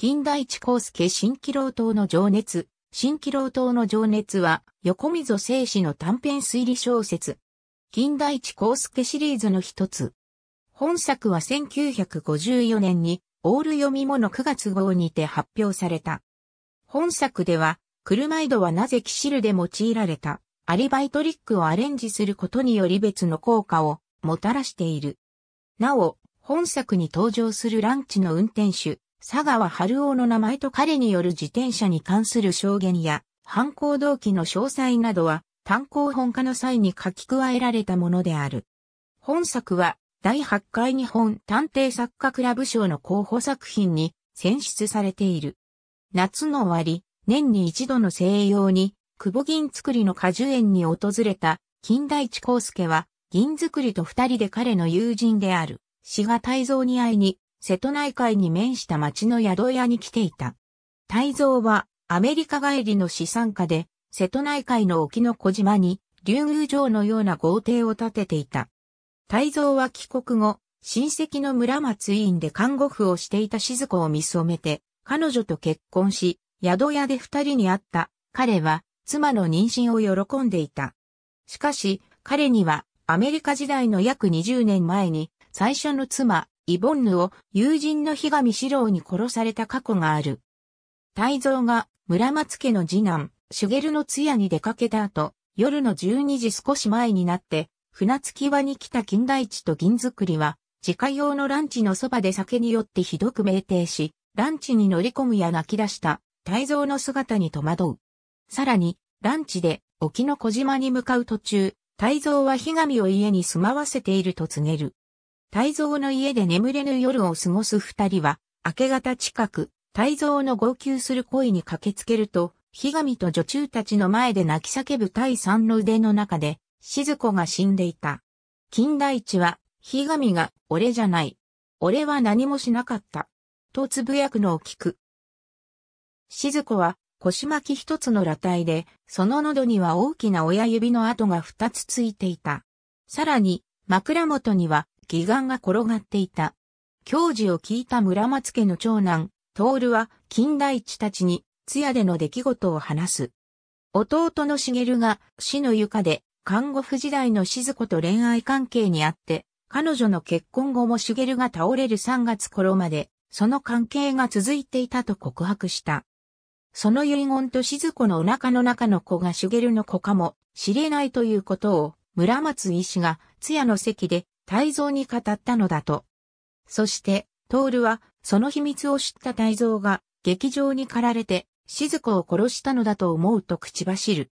金大地康介新気楼島の情熱。新気楼島の情熱は、横溝正史の短編推理小説。金大地康介シリーズの一つ。本作は1954年に、オール読み物9月号にて発表された。本作では、車井戸はなぜキシルで用いられた、アリバイトリックをアレンジすることにより別の効果をもたらしている。なお、本作に登場するランチの運転手、佐川春夫の名前と彼による自転車に関する証言や、犯行動機の詳細などは、単行本化の際に書き加えられたものである。本作は、第8回日本探偵作家クラブ賞の候補作品に選出されている。夏の終わり、年に一度の西洋に、久保銀作りの果樹園に訪れた、金田一光介は、銀作りと二人で彼の友人である、志賀泰造に会いに、瀬戸内海に面した町の宿屋に来ていた。泰造はアメリカ帰りの資産家で、瀬戸内海の沖の小島に、竜宮城のような豪邸を建てていた。泰造は帰国後、親戚の村松委員で看護婦をしていた静子を見染めて、彼女と結婚し、宿屋で二人に会った。彼は、妻の妊娠を喜んでいた。しかし、彼には、アメリカ時代の約20年前に、最初の妻、イボンヌを友人の日上四郎に殺された過去がある。泰蔵が村松家の次男、茂の通夜に出かけた後、夜の12時少し前になって、船着き場に来た金大地と銀作りは、自家用のランチのそばで酒によってひどく酩酊し、ランチに乗り込むや泣き出した、泰造の姿に戸惑う。さらに、ランチで、沖の小島に向かう途中、泰造は日上を家に住まわせていると告げる。泰造の家で眠れぬ夜を過ごす二人は、明け方近く、泰造の号泣する恋に駆けつけると、日神と女中たちの前で泣き叫ぶ第三の腕の中で、静子が死んでいた。金大一は、日神が、俺じゃない。俺は何もしなかった。とつぶやくのを聞く。静子は、腰巻き一つの裸体で、その喉には大きな親指の跡が二つついていた。さらに、枕元には、義眼が転がっていた。教授を聞いた村松家の長男、徹は金代一たちに通夜での出来事を話す。弟の茂が死の床で看護婦時代の静子と恋愛関係にあって、彼女の結婚後も茂が倒れる3月頃まで、その関係が続いていたと告白した。その遺言と静子のお腹の中の子が茂の子かもしれないということを村松医師が通夜の席で泰造に語ったのだと。そして、ルは、その秘密を知った泰造が、劇場に駆られて、静子を殺したのだと思うと口走る。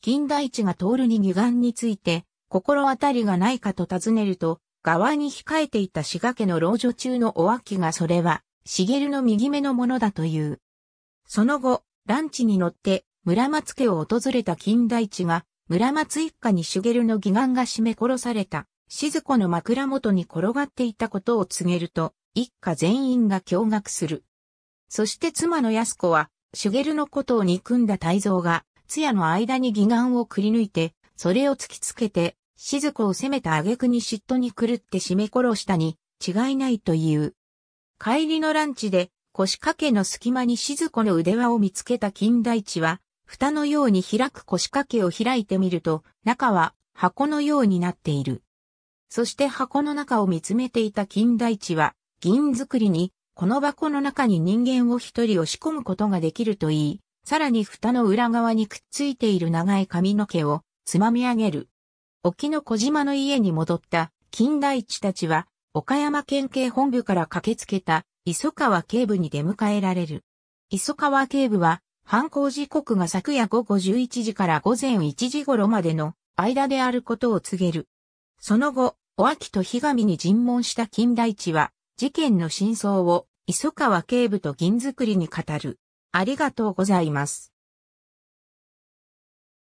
金田一がルに義眼について、心当たりがないかと尋ねると、側に控えていた志賀家の老女中のお脇がそれは、茂の右目のものだという。その後、ランチに乗って、村松家を訪れた金田一が、村松一家に茂の義眼が締め殺された、静子の枕元に転がっていたことを告げると、一家全員が驚愕する。そして妻の安子は、茂のことを憎んだ泰造が、通夜の間に義眼をくり抜いて、それを突きつけて、静子を責めた挙句に嫉妬に狂って締め殺したに、違いないという。帰りのランチで、腰掛けの隙間に静子の腕輪を見つけた金大地は、蓋のように開く腰掛けを開いてみると、中は箱のようになっている。そして箱の中を見つめていた金大地は、銀作りに、この箱の中に人間を一人押し込むことができると言い、さらに蓋の裏側にくっついている長い髪の毛をつまみ上げる。沖の小島の家に戻った金大地たちは、岡山県警本部から駆けつけた磯川警部に出迎えられる。磯川警部は、犯行時刻が昨夜午後11時から午前1時頃までの間であることを告げる。その後、お秋とひがみに尋問した金代地は、事件の真相を、磯川警部と銀作りに語る。ありがとうございます。